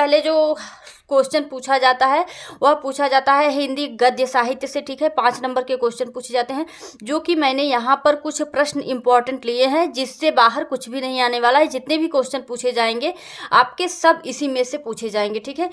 पहले जो क्वेश्चन पूछा जाता है वह पूछा जाता है हिंदी गद्य साहित्य से ठीक है पाँच नंबर के क्वेश्चन पूछे जाते हैं जो कि मैंने यहाँ पर कुछ प्रश्न इंपॉर्टेंट लिए हैं जिससे बाहर कुछ भी नहीं आने वाला है जितने भी क्वेश्चन पूछे जाएंगे आपके सब इसी में से पूछे जाएंगे ठीक है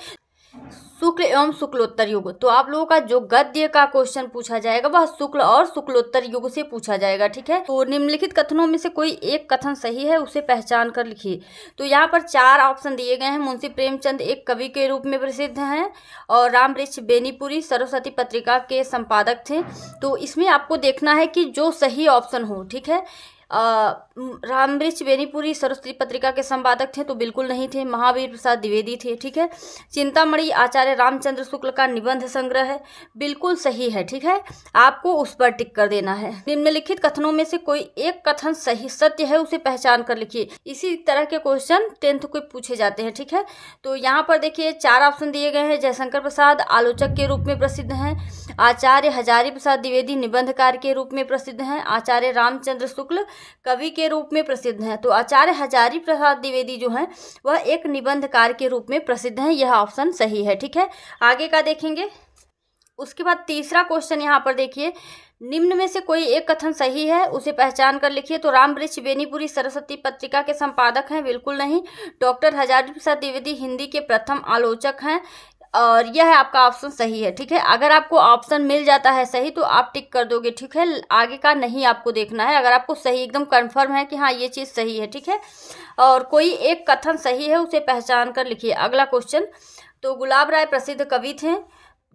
शुक्ल एवं शुक्लोत्तर युग तो आप लोगों का जो गद्य का क्वेश्चन पूछा जाएगा वह शुक्ल और शुक्लोत्तर युग से पूछा जाएगा ठीक है तो निम्नलिखित कथनों में से कोई एक कथन सही है उसे पहचान कर लिखिए तो यहाँ पर चार ऑप्शन दिए गए हैं मुंशी प्रेमचंद एक कवि के रूप में प्रसिद्ध हैं और रामवृक्ष बेनीपुरी सरस्वती पत्रिका के संपादक थे तो इसमें आपको देखना है कि जो सही ऑप्शन हो ठीक है रामवृक्ष बेनीपुरी सरस्वती पत्रिका के संपादक थे तो बिल्कुल नहीं थे महावीर प्रसाद द्विवेदी थे ठीक है चिंतामणि आचार्य रामचंद्र शुक्ल का निबंध संग्रह है बिल्कुल सही है ठीक है आपको उस पर टिक कर देना है निम्नलिखित कथनों में से कोई एक कथन सही सत्य है उसे पहचान कर लिखिए इसी तरह के क्वेश्चन टेंथ को पूछे जाते हैं ठीक है तो यहाँ पर देखिए चार ऑप्शन दिए गए हैं जयशंकर प्रसाद आलोचक के रूप में प्रसिद्ध हैं आचार्य हजारी प्रसाद द्विवेदी निबंधकार के रूप में प्रसिद्ध हैं आचार्य रामचंद्र शुक्ल कवि के रूप में प्रसिद्ध हैं तो आचार्य हजारी प्रसाद द्विवेदी जो हैं वह एक निबंधकार के रूप में प्रसिद्ध हैं यह ऑप्शन सही है ठीक है आगे का देखेंगे उसके बाद तीसरा क्वेश्चन यहाँ पर देखिए निम्न में से कोई एक कथन सही है उसे पहचान कर लिखिए तो राम वृक्ष बेनीपुरी सरस्वती पत्रिका के संपादक हैं बिल्कुल नहीं डॉक्टर हजारी प्रसाद द्विवेदी हिंदी के प्रथम आलोचक हैं और यह है आपका ऑप्शन सही है ठीक है अगर आपको ऑप्शन मिल जाता है सही तो आप टिक कर दोगे ठीक है आगे का नहीं आपको देखना है अगर आपको सही एकदम कंफर्म है कि हाँ ये चीज़ सही है ठीक है और कोई एक कथन सही है उसे पहचान कर लिखिए अगला क्वेश्चन तो गुलाब राय प्रसिद्ध कवि थे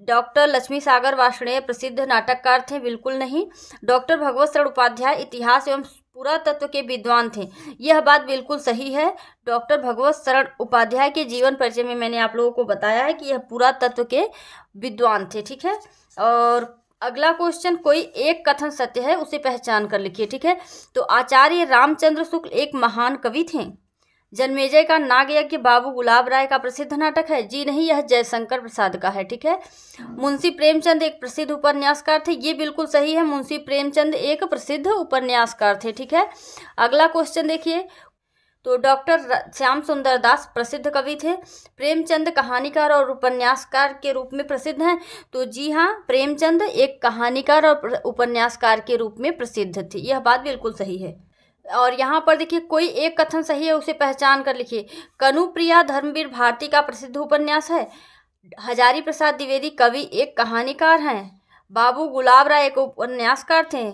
डॉक्टर लक्ष्मी सागर वार्ष्णेय प्रसिद्ध नाटककार थे बिल्कुल नहीं डॉक्टर भगवत शरण उपाध्याय इतिहास एवं पुरातत्व के विद्वान थे यह बात बिल्कुल सही है डॉक्टर भगवत शरण उपाध्याय के जीवन परिचय में मैंने आप लोगों को बताया है कि यह पुरातत्व के विद्वान थे ठीक है और अगला क्वेश्चन कोई एक कथन सत्य है उसे पहचान कर लिखिए ठीक है तो आचार्य रामचंद्र शुक्ल एक महान कवि थे जन्मेजय का नाग यज्ञ बाबू गुलाब राय का प्रसिद्ध नाटक है जी नहीं यह जयशंकर प्रसाद का है ठीक है मुंशी प्रेमचंद एक प्रसिद्ध उपन्यासकार थे ये बिल्कुल सही है मुंशी प्रेमचंद एक प्रसिद्ध उपन्यासकार थे ठीक है अगला क्वेश्चन देखिए तो डॉक्टर श्याम सुंदर दास प्रसिद्ध कवि थे प्रेमचंद कहानीकार और उपन्यासकार के रूप में प्रसिद्ध हैं तो जी हाँ प्रेमचंद एक कहानीकार और उपन्यासकार के रूप में प्रसिद्ध थे यह बात बिल्कुल सही है और यहाँ पर देखिए कोई एक कथन सही है उसे पहचान कर लिखिए कनुप्रिया धर्मवीर भारती का प्रसिद्ध उपन्यास है हजारी प्रसाद द्विवेदी कवि एक कहानीकार हैं बाबू गुलाब राय एक उपन्यासकार थे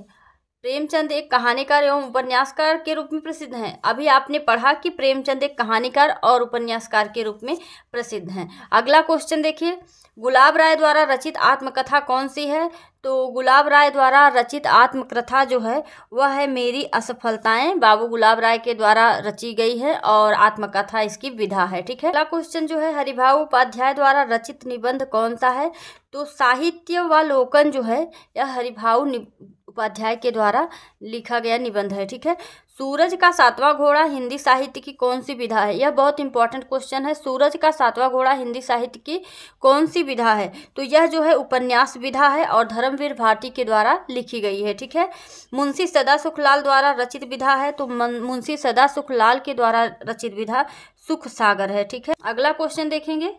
प्रेमचंद एक कहानीकार एवं उपन्यासकार के रूप में प्रसिद्ध हैं अभी आपने पढ़ा कि प्रेमचंद एक कहानीकार और उपन्यासकार के रूप में प्रसिद्ध हैं अगला क्वेश्चन देखिए गुलाब राय द्वारा रचित आत्मकथा कौन सी है तो गुलाब राय द्वारा रचित आत्मकथा जो है वह है मेरी असफलताएं बाबू गुलाब राय के द्वारा रची गई है और आत्मकथा इसकी विधा है ठीक है अगला क्वेश्चन जो है हरिभा उपाध्याय द्वारा रचित निबंध कौन सा है तो साहित्य व लोकन जो है यह हरिभाव उपाध्याय के द्वारा लिखा गया निबंध है ठीक है सूरज का सातवां घोड़ा हिंदी साहित्य की कौन सी विधा है यह बहुत इंपॉर्टेंट क्वेश्चन है सूरज का सातवां घोड़ा हिंदी साहित्य की कौन सी विधा है तो यह जो है उपन्यास विधा है और धर्मवीर भारती के द्वारा लिखी गई है ठीक है मुंशी सदा सुखलाल द्वारा रचित विधा है तो मुंशी सदा सुखलाल के द्वारा रचित विधा सुख सागर है ठीक है अगला क्वेश्चन देखेंगे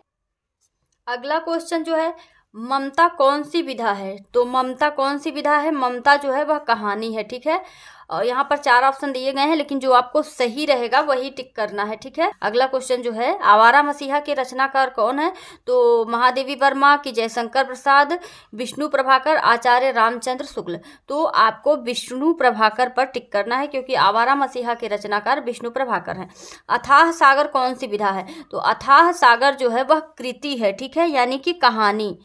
अगला क्वेश्चन जो है ममता कौन सी विधा है तो ममता कौन सी विधा है ममता जो है वह कहानी है ठीक है और यहाँ पर चार ऑप्शन दिए गए हैं लेकिन जो आपको सही रहेगा वही टिक करना है ठीक है अगला क्वेश्चन जो है आवारा मसीहा के रचनाकार कौन है तो महादेवी वर्मा की जयशंकर प्रसाद विष्णु प्रभाकर आचार्य रामचंद्र शुक्ल तो आपको विष्णु प्रभाकर पर टिक करना है क्योंकि आवारा मसीहा के रचनाकार विष्णु प्रभाकर हैं अथाह सागर कौन सी विधा है तो अथाह सागर जो है वह कृति है ठीक है यानी कि कहानी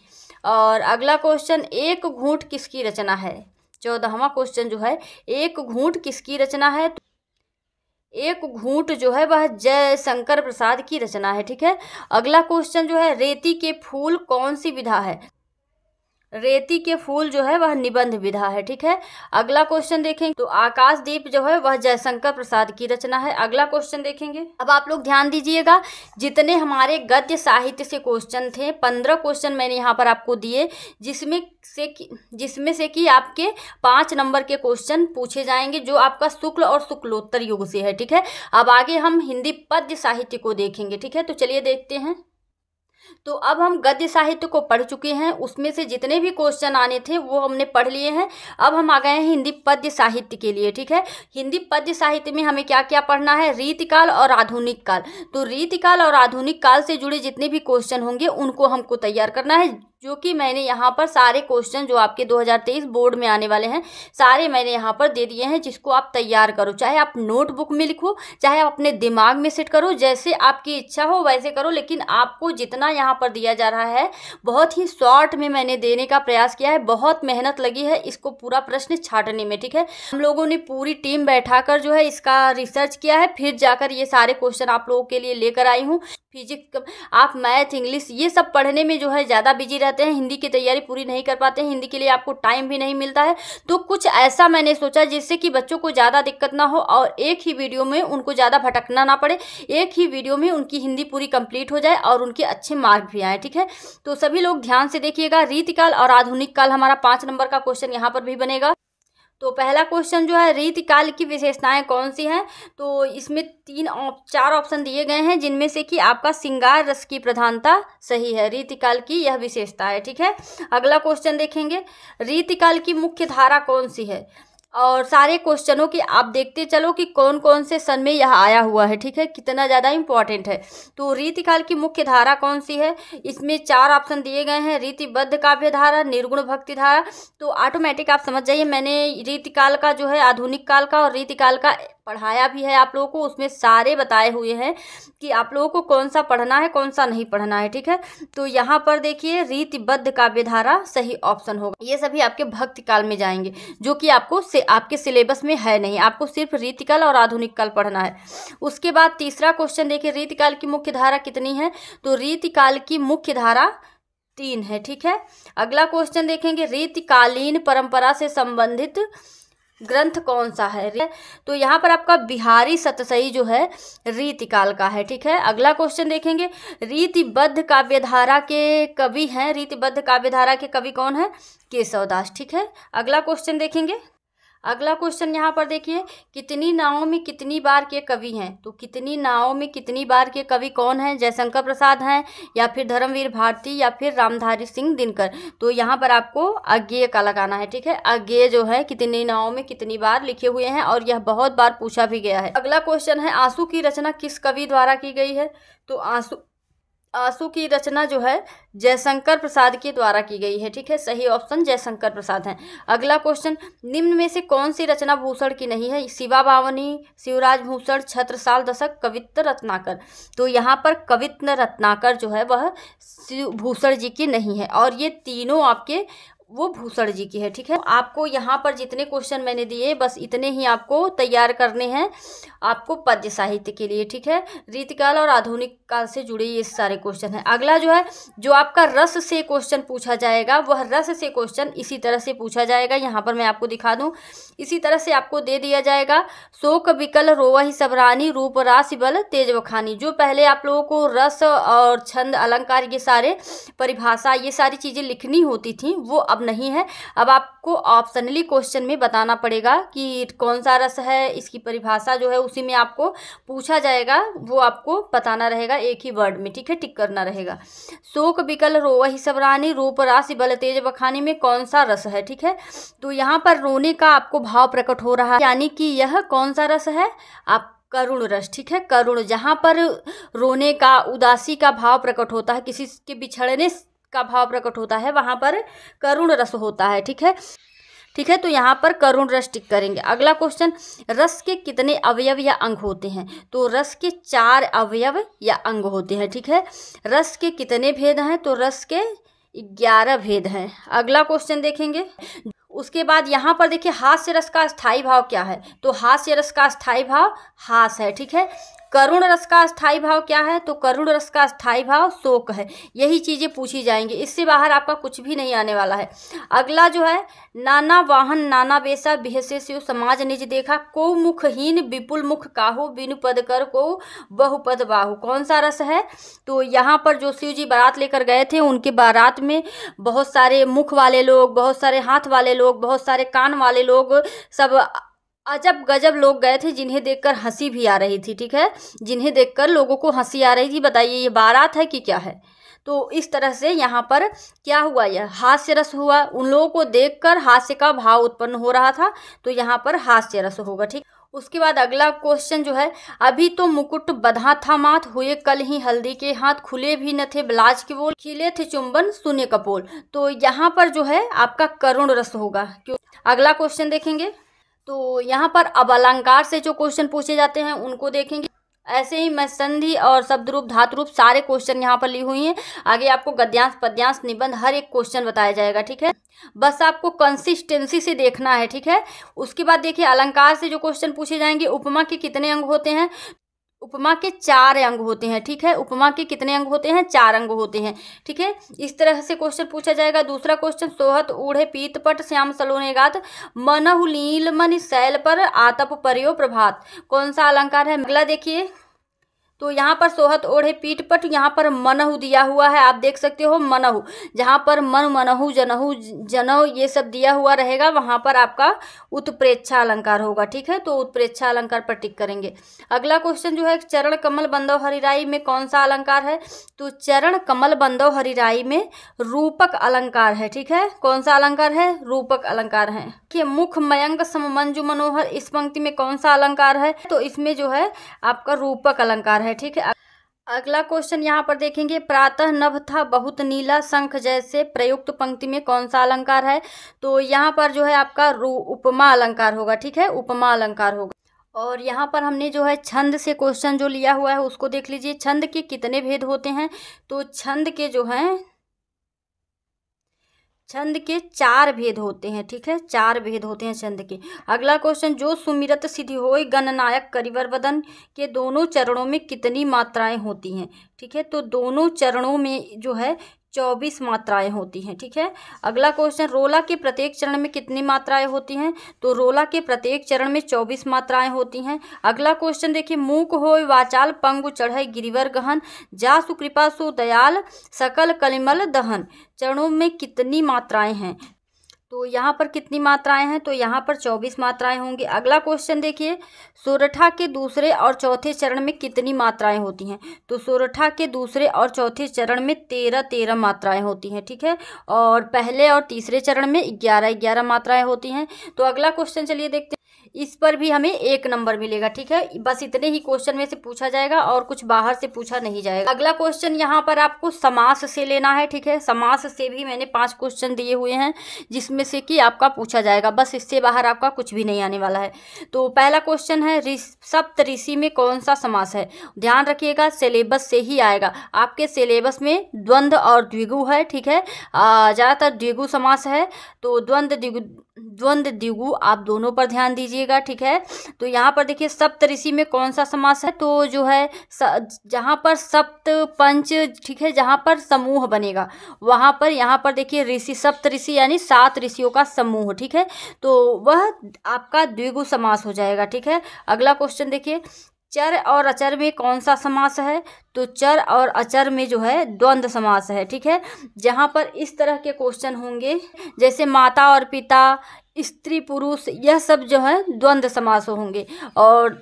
और अगला क्वेश्चन एक घूंट किसकी रचना है चौदहवा क्वेश्चन जो है एक घूंट किसकी रचना है एक घूंट जो है वह जय शंकर प्रसाद की रचना है ठीक है अगला क्वेश्चन जो है रेती के फूल कौन सी विधा है रेती के फूल जो है वह निबंध विधा है ठीक है अगला क्वेश्चन देखेंगे तो आकाशदीप जो है वह जयशंकर प्रसाद की रचना है अगला क्वेश्चन देखेंगे अब आप लोग ध्यान दीजिएगा जितने हमारे गद्य साहित्य से क्वेश्चन थे पंद्रह क्वेश्चन मैंने यहाँ पर आपको दिए जिसमें से जिसमें से कि आपके पाँच नंबर के क्वेश्चन पूछे जाएंगे जो आपका शुक्ल और शुक्लोत्तर युग से है ठीक है अब आगे हम हिंदी पद्य साहित्य को देखेंगे ठीक है तो चलिए देखते हैं तो अब हम गद्य साहित्य को पढ़ चुके हैं उसमें से जितने भी क्वेश्चन आने थे वो हमने पढ़ लिए हैं अब हम आ गए हैं हिंदी पद्य साहित्य के लिए ठीक है हिंदी पद्य साहित्य में हमें क्या क्या पढ़ना है रीतिकाल और आधुनिक काल तो रीतिकाल और आधुनिक काल से जुड़े जितने भी क्वेश्चन होंगे उनको हमको तैयार करना है जो कि मैंने यहाँ पर सारे क्वेश्चन जो आपके 2023 बोर्ड में आने वाले हैं सारे मैंने यहाँ पर दे दिए हैं जिसको आप तैयार करो चाहे आप नोटबुक में लिखो चाहे आप अपने दिमाग में सेट करो जैसे आपकी इच्छा हो वैसे करो लेकिन आपको जितना यहाँ पर दिया जा रहा है बहुत ही शॉर्ट में मैंने देने का प्रयास किया है बहुत मेहनत लगी है इसको पूरा प्रश्न छाटने में ठीक है हम लोगों ने पूरी टीम बैठा कर जो है इसका रिसर्च किया है फिर जाकर ये सारे क्वेश्चन आप लोगों के लिए लेकर आई हूँ फिजिक्स आप मैथ इंग्लिश ये सब पढ़ने में जो है ज़्यादा बिजी रहते रहते हैं हिंदी की तैयारी पूरी नहीं कर पाते हैं हिंदी के लिए आपको टाइम भी नहीं मिलता है तो कुछ ऐसा मैंने सोचा जिससे कि बच्चों को ज़्यादा दिक्कत ना हो और एक ही वीडियो में उनको ज़्यादा भटकना ना पड़े एक ही वीडियो में उनकी हिंदी पूरी कंप्लीट हो जाए और उनके अच्छे मार्क भी आए ठीक है तो सभी लोग ध्यान से देखिएगा रीतिकाल और आधुनिक काल हमारा पाँच नंबर का क्वेश्चन यहाँ पर भी बनेगा तो पहला क्वेश्चन जो है रीत काल की विशेषताएं कौन सी हैं तो इसमें तीन चार ऑप्शन दिए गए हैं जिनमें से कि आपका सिंगार रस की प्रधानता सही है रीतिकाल की यह विशेषता है ठीक है अगला क्वेश्चन देखेंगे रीतिकाल की मुख्य धारा कौन सी है और सारे क्वेश्चनों की आप देखते चलो कि कौन कौन से सन में यह आया हुआ है ठीक है कितना ज़्यादा इम्पॉर्टेंट है तो रीतिकाल की मुख्य धारा कौन सी है इसमें चार ऑप्शन दिए गए हैं रीतिबद्ध काव्य धारा निर्गुण भक्ति धारा तो ऑटोमेटिक आप समझ जाइए मैंने रीतिकाल का जो है आधुनिक काल का और रीतिकाल का पढ़ाया भी है आप लोगों को उसमें सारे बताए हुए हैं कि आप लोगों को कौन सा पढ़ना है कौन सा नहीं पढ़ना है ठीक है तो यहाँ पर देखिए रीतिबद्ध काव्यधारा सही ऑप्शन होगा ये सभी आपके भक्ति काल में जाएंगे जो कि आपको से, आपके सिलेबस में है नहीं आपको सिर्फ रीतिकाल और आधुनिक काल पढ़ना है उसके बाद तीसरा क्वेश्चन देखिए रीतिकाल की मुख्य धारा कितनी है तो रीतिकाल की मुख्य धारा तीन है ठीक है अगला क्वेश्चन देखेंगे रीतिकालीन परंपरा से संबंधित ग्रंथ कौन सा है तो यहाँ पर आपका बिहारी सतसई जो है रीतिकाल का है ठीक है अगला क्वेश्चन देखेंगे रीतिबद्ध काव्यधारा के कवि हैं रीतिबद्ध काव्यधारा के कवि कौन है केशवदास ठीक है अगला क्वेश्चन देखेंगे अगला क्वेश्चन यहाँ पर देखिए कितनी नावों में कितनी बार के कवि हैं तो कितनी नावों में कितनी बार के कवि कौन हैं जयशंकर प्रसाद हैं या फिर धर्मवीर भारती या फिर रामधारी सिंह दिनकर तो यहाँ पर आपको अज्ञेय का लगाना है ठीक है अज्ञेय जो है कितनी नावों में कितनी बार लिखे हुए हैं और यह बहुत बार पूछा भी गया है अगला क्वेश्चन है आंसू की रचना किस कवि द्वारा की गई है तो आंसू आंसू की रचना जो है जयशंकर प्रसाद के द्वारा की गई है ठीक है सही ऑप्शन जयशंकर प्रसाद हैं अगला क्वेश्चन निम्न में से कौन सी रचना भूषण की नहीं है शिवा भावनी शिवराज भूषण छत्रसाल दशक कवित्त रत्नाकर तो यहाँ पर कवित्त रत्नाकर जो है वह भूषण जी की नहीं है और ये तीनों आपके वो भूषण जी की है ठीक है आपको यहाँ पर जितने क्वेश्चन मैंने दिए बस इतने ही आपको तैयार करने हैं आपको पद्य साहित्य के लिए ठीक है रीतिकाल और आधुनिक काल से जुड़े ये सारे क्वेश्चन हैं अगला जो है जो आपका रस से क्वेश्चन पूछा जाएगा वह रस से क्वेश्चन इसी तरह से पूछा जाएगा यहाँ पर मैं आपको दिखा दूँ इसी तरह से आपको दे दिया जाएगा शोक विकल रोवही सबरानी रूप राशि बल तेज वखानी जो पहले आप लोगों को रस और छंद अलंकार ये सारे परिभाषा ये सारी चीज़ें लिखनी होती थी वो अब नहीं है अब आपको ऑप्शनली क्वेश्चन में बताना पड़ेगा कि कौन सा रस है इसकी परिभाषा जो है उसी में आपको पूछा जाएगा वो आपको बताना रहेगा एक ही वर्ड में ठीक है टिक करना रहेगा शोक विकल रो वही सबरानी रूप राशि बल तेज बखानी में कौन सा रस है ठीक है तो यहाँ पर रोने का आपको भाव प्रकट हो रहा है यानी कि यह कौन सा रस है आप करुण रस ठीक है करुण जहाँ पर रोने का उदासी का भाव प्रकट होता है किसी के बिछड़ने का भाव प्रकट होता है वहाँ पर करुण रस होता है ठीक है ठीक है तो यहाँ पर करुण रस टिक करेंगे अगला क्वेश्चन रस के कितने अवयव या अंग होते हैं तो रस के चार अवयव या अंग होते हैं ठीक है रस के कितने भेद हैं तो रस के ग्यारह भेद हैं अगला क्वेश्चन देखेंगे उसके बाद यहाँ पर देखिए हास्य रस का स्थाई भाव क्या है तो हास्य रस का स्थायी भाव हास है ठीक है करुण रस का अस्थाई भाव क्या है तो करुण रस का स्थाई भाव शोक है यही चीज़ें पूछी जाएंगी इससे बाहर आपका कुछ भी नहीं आने वाला है अगला जो है नाना वाहन नाना बेसा शिव समाज निज देखा को मुखहीन विपुल मुख काहू बिनु पद कर को बहुपद बाहु कौन सा रस है तो यहाँ पर जो शिव जी बारात लेकर गए थे उनके बारात में बहुत सारे मुख वाले लोग बहुत सारे हाथ वाले लोग बहुत सारे कान वाले लोग सब अजब गजब लोग गए थे जिन्हें देखकर हंसी भी आ रही थी ठीक है जिन्हें देखकर लोगों को हंसी आ रही थी बताइए ये बारात है कि क्या है तो इस तरह से यहाँ पर क्या हुआ यह हास्य रस हुआ उन लोगों को देखकर हास्य का भाव उत्पन्न हो रहा था तो यहाँ पर हास्य रस होगा ठीक उसके बाद अगला क्वेश्चन जो है अभी तो मुकुट बधा था माथ हुए कल ही हल्दी के हाथ खुले भी न थे ब्लाज के बोल खिले थे चुंबन सुने कपोल तो यहाँ पर जो है आपका करुण रस होगा क्यों अगला क्वेश्चन देखेंगे तो यहाँ पर अब अलंकार से जो क्वेश्चन पूछे जाते हैं उनको देखेंगे ऐसे ही मैं संधि और शब्द रूप धातु रूप सारे क्वेश्चन यहाँ पर ली हुई हैं आगे आपको गद्यांश पद्यांश निबंध हर एक क्वेश्चन बताया जाएगा ठीक है बस आपको कंसिस्टेंसी से देखना है ठीक है उसके बाद देखिए अलंकार से जो क्वेश्चन पूछे जाएंगे उपमा के कितने अंग होते हैं उपमा के चार अंग होते हैं ठीक है उपमा के कितने अंग होते हैं चार अंग होते हैं ठीक है इस तरह से क्वेश्चन पूछा जाएगा दूसरा क्वेश्चन सोहत ऊढ़े पीतपट श्याम सलोने गात मनहुलील मन शैल पर आतप परयो प्रभात कौन सा अलंकार है अगला देखिए तो यहाँ पर सोहत ओढ़े पीठ पट यहाँ पर मनहु दिया हुआ है आप देख सकते हो मनहु जहाँ पर मन मनहु जनहु जनहु ये सब दिया हुआ रहेगा वहाँ पर आपका उत्प्रेक्षा अलंकार होगा ठीक है तो उत्प्रेक्षा अलंकार पर टिक करेंगे अगला क्वेश्चन जो है चरण कमल बंधव हरिराई में कौन सा अलंकार है तो चरण कमल बंधव हरिराई में रूपक अलंकार है ठीक है कौन सा अलंकार है रूपक अलंकार है कि मुख मयंक मंजु मनोहर इस पंक्ति में कौन सा अलंकार है तो इसमें जो है आपका रूपक अलंकार है है ठीक है अगला क्वेश्चन यहाँ पर देखेंगे प्रातः नभ था बहुत नीला शंख जैसे प्रयुक्त पंक्ति में कौन सा अलंकार है तो यहाँ पर जो है आपका रू उपमा अलंकार होगा ठीक है उपमा अलंकार होगा और यहाँ पर हमने जो है छंद से क्वेश्चन जो लिया हुआ है उसको देख लीजिए छंद के कितने भेद होते हैं तो छंद के जो हैं छंद के चार भेद होते हैं ठीक है चार भेद होते हैं छंद के अगला क्वेश्चन जो सुमिरत सिद्धि हो गणनायक करिवर वदन के दोनों चरणों में कितनी मात्राएं होती हैं ठीक है तो दोनों चरणों में जो है चौबीस मात्राएं होती हैं ठीक है अगला क्वेश्चन रोला के प्रत्येक चरण में कितनी मात्राएं होती हैं तो रोला के प्रत्येक चरण में चौबीस मात्राएं होती हैं अगला क्वेश्चन देखिए मूक हो वाचाल पंगु चढ़े गिरिवर गहन जा सुकृपा सो दयाल सकल कलिमल दहन चरणों में कितनी मात्राएं हैं तो यहाँ पर कितनी मात्राएं हैं तो यहाँ पर चौबीस मात्राएं होंगी अगला क्वेश्चन देखिए सोरठा के दूसरे और चौथे चरण में कितनी मात्राएं होती हैं तो सोरठा के दूसरे और चौथे चरण में तेरह तेरह मात्राएं होती हैं ठीक है और पहले और तीसरे चरण में ग्यारह ग्यारह मात्राएं होती हैं तो अगला क्वेश्चन चलिए देखते हैं इस पर भी हमें एक नंबर मिलेगा ठीक है बस इतने ही क्वेश्चन में से पूछा जाएगा और कुछ बाहर से पूछा नहीं जाएगा अगला क्वेश्चन यहाँ पर आपको समास से लेना है ठीक है समास से भी मैंने पांच क्वेश्चन दिए हुए हैं जिसमें से कि आपका पूछा जाएगा बस इससे बाहर आपका कुछ भी नहीं आने वाला है तो पहला क्वेश्चन है सप्त ऋषि में कौन सा समास है ध्यान रखिएगा सिलेबस से ही आएगा आपके सिलेबस में द्वंद्व और द्विगु है ठीक है ज़्यादातर द्विगु समास है तो द्वंद्व द्विगु द्वंद द्विगु आप दोनों पर ध्यान दीजिएगा ठीक है तो यहाँ पर देखिए सप्तऋषि में कौन सा समास है तो जो है जहाँ पर सप्त पंच ठीक है जहाँ पर समूह बनेगा वहाँ पर यहाँ पर देखिए ऋषि सप्त ऋषि यानी सात ऋषियों का समूह ठीक है तो वह आपका द्विगु समास हो जाएगा ठीक है अगला क्वेश्चन देखिए चर और अचर में कौन सा समास है तो चर और अचर में जो है द्वंद्व समास है ठीक है जहाँ पर इस तरह के क्वेश्चन होंगे जैसे माता और पिता स्त्री पुरुष यह सब जो है द्वंद्व समास होंगे और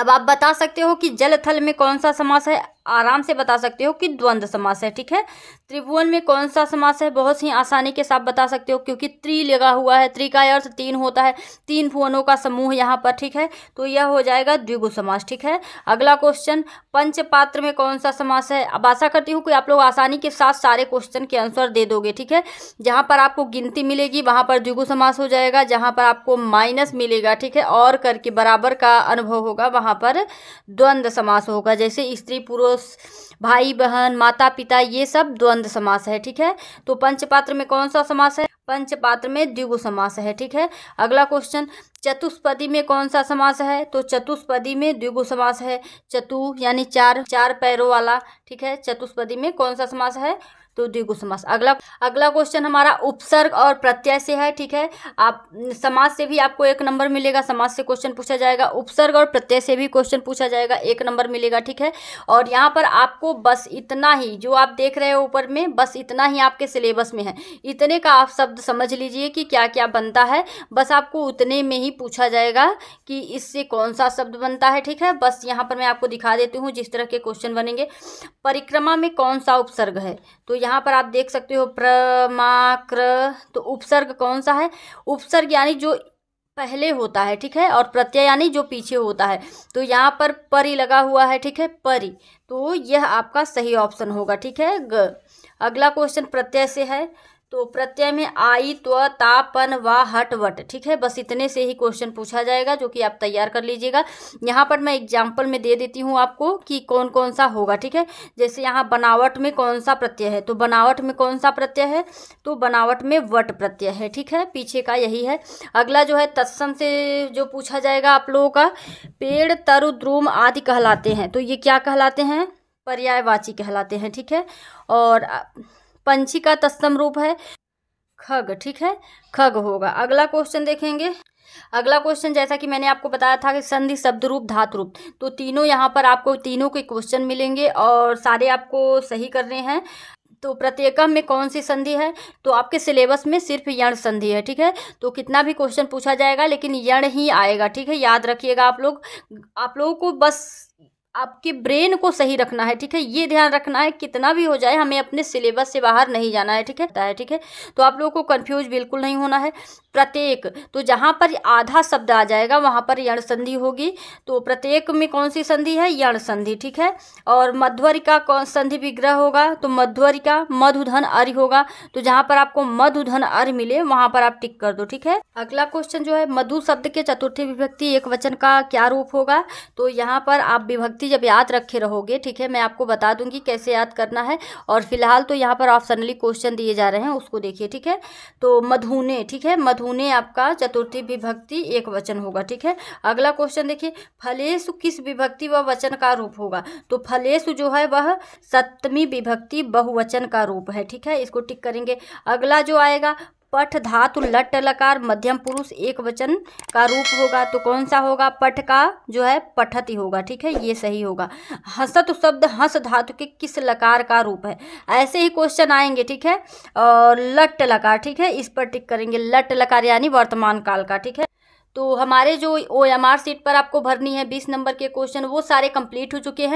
अब आप बता सकते हो कि जल थल में कौन सा समास है आराम से बता सकते हो कि द्वंद्व समास है ठीक है त्रिभुवन में कौन सा समास है बहुत ही आसानी के साथ बता सकते हो क्योंकि त्रि लगा हुआ है त्रि का अर्थ तीन होता है तीन भुवनों का समूह यहाँ पर ठीक है तो यह हो जाएगा द्विगु समास ठीक है अगला क्वेश्चन पंच पात्र में कौन सा समास है अब आशा करती हूँ कि आप लोग आसानी के साथ सारे क्वेश्चन के आंसर दे दोगे ठीक है जहाँ पर आपको गिनती मिलेगी वहाँ पर द्विगु समास हो जाएगा जहाँ पर आपको माइनस मिलेगा ठीक है और करके बराबर का अनुभव होगा वहाँ पर द्वंद्व समास होगा जैसे स्त्री पूर्व पड़ोस भाई बहन माता पिता ये सब द्वंद्व समास है ठीक है तो पंचपात्र में कौन सा समास है पंचपात्र में द्विगु समास है ठीक है अगला क्वेश्चन चतुष्पदी में कौन सा समास है तो चतुष्पदी में द्विगु समास है चतु यानी चार चार पैरों वाला ठीक है चतुष्पदी में कौन सा समास है तो डी समास अगला अगला क्वेश्चन हमारा उपसर्ग और प्रत्यय से है ठीक है आप समाज से भी आपको एक नंबर मिलेगा समाज से क्वेश्चन पूछा जाएगा उपसर्ग और प्रत्यय से भी क्वेश्चन पूछा जाएगा एक नंबर मिलेगा ठीक है और यहाँ पर आपको बस इतना ही जो आप देख रहे हो ऊपर में बस इतना ही आपके सिलेबस में है इतने का आप शब्द समझ लीजिए कि क्या क्या बनता है बस आपको उतने में ही पूछा जाएगा कि इससे कौन सा शब्द बनता है ठीक है बस यहाँ पर मैं आपको दिखा देती हूँ जिस तरह के क्वेश्चन बनेंगे परिक्रमा में कौन सा उपसर्ग है तो यहाँ पर आप देख सकते हो प्रमाक्र तो उपसर्ग कौन सा है उपसर्ग यानी जो पहले होता है ठीक है और प्रत्यय यानी जो पीछे होता है तो यहाँ पर परी लगा हुआ है ठीक है परी तो यह आपका सही ऑप्शन होगा ठीक है ग अगला क्वेश्चन प्रत्यय से है तो प्रत्यय में आई त्व तापन व हट वट ठीक है बस इतने से ही क्वेश्चन पूछा जाएगा जो कि आप तैयार कर लीजिएगा यहाँ पर मैं एग्जाम्पल में दे देती हूँ आपको कि कौन कौन सा होगा ठीक है जैसे यहाँ बनावट में कौन सा प्रत्यय है तो बनावट में कौन सा प्रत्यय है तो बनावट में वट प्रत्यय है ठीक है पीछे का यही है अगला जो है तत्सम से जो पूछा जाएगा आप लोगों का पेड़ तरु द्रुम आदि कहलाते हैं तो ये क्या कहलाते हैं पर्यायवाची कहलाते हैं ठीक है और पंछी का तत्सम रूप है खग ठीक है खग होगा अगला क्वेश्चन देखेंगे अगला क्वेश्चन जैसा कि मैंने आपको बताया था कि संधि शब्द रूप धातु रूप तो तीनों यहाँ पर आपको तीनों के क्वेश्चन मिलेंगे और सारे आपको सही कर रहे हैं तो प्रत्येकम में कौन सी संधि है तो आपके सिलेबस में सिर्फ यण संधि है ठीक है तो कितना भी क्वेश्चन पूछा जाएगा लेकिन यण ही आएगा ठीक है याद रखिएगा आप लोग आप लोगों को बस आपके ब्रेन को सही रखना है ठीक है ये ध्यान रखना है कितना भी हो जाए हमें अपने सिलेबस से बाहर नहीं जाना है ठीक है ठीक है तो आप लोगों को कंफ्यूज बिल्कुल नहीं होना है प्रत्येक तो जहाँ पर आधा शब्द आ जाएगा वहाँ पर यण संधि होगी तो प्रत्येक में कौन सी संधि है यण संधि ठीक है और मध्वरिका कौन संधि विग्रह होगा तो मध्वरिका मधुधन अर्य होगा तो जहाँ पर आपको मधुधन अर्य मिले वहाँ पर आप टिक कर दो ठीक है अगला क्वेश्चन जो है मधु शब्द के चतुर्थी विभक्ति एक वचन का क्या रूप होगा तो यहाँ पर आप विभक्ति जब याद रखे रहोगे ठीक है मैं आपको बता दूंगी कैसे याद करना है और फिलहाल तो यहाँ पर ऑप्शनली क्वेश्चन दिए जा रहे हैं उसको देखिए ठीक है तो मधुने ठीक है मधु धुने आपका चतुर्थी विभक्ति एक वचन होगा ठीक है अगला क्वेश्चन देखिए फलेश किस विभक्ति व वचन का रूप होगा तो फलेश जो है वह सप्तमी विभक्ति बहुवचन का रूप है ठीक है इसको टिक करेंगे अगला जो आएगा पठ धातु लट लकार मध्यम पुरुष एक वचन का रूप होगा तो कौन सा होगा पठ का जो है पठत ही होगा ठीक है ये सही होगा हसत शब्द हंस धातु के किस लकार का रूप है ऐसे ही क्वेश्चन आएंगे ठीक है और लट लकार ठीक है इस पर टिक करेंगे लट लकार यानी वर्तमान काल का ठीक है तो हमारे जो ओ एम आर सीट पर आपको भरनी है बीस नंबर के क्वेश्चन वो सारे कंप्लीट हो चुके हैं